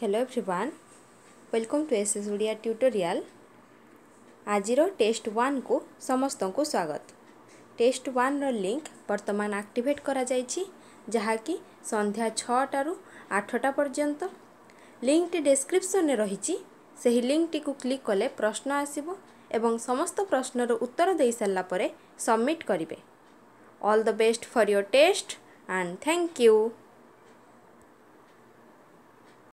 hello everyone welcome to SS Odia tutorial ଆଜିର test ୱାନ୍କୁ ସମସ୍ତଙ୍କୁ ସ୍ୱାଗତ ଟେଷ୍ଟ ୱାନ୍ର ଲିଙ୍କ୍ ବର୍ତ୍ତମାନ ଆକ୍ଟିଭେଟ୍ କରାଯାଇଛି ଯାହାକି ସନ୍ଧ୍ୟା ଛଅଟାରୁ ଆଠଟା ପର୍ଯ୍ୟନ୍ତ ଲିଙ୍କ୍ଟି ଡେସ୍କ୍ରିପ୍ସନ୍ରେ ରହିଛି ସେହି ଲିଙ୍କ୍ଟିକୁ କ୍ଲିକ୍ କଲେ ପ୍ରଶ୍ନ ଆସିବ ଏବଂ ସମସ୍ତ ପ୍ରଶ୍ନର ଉତ୍ତର ଦେଇସାରିଲା ପରେ ସବମିଟ୍ କରିବେ all the best for your test and thank you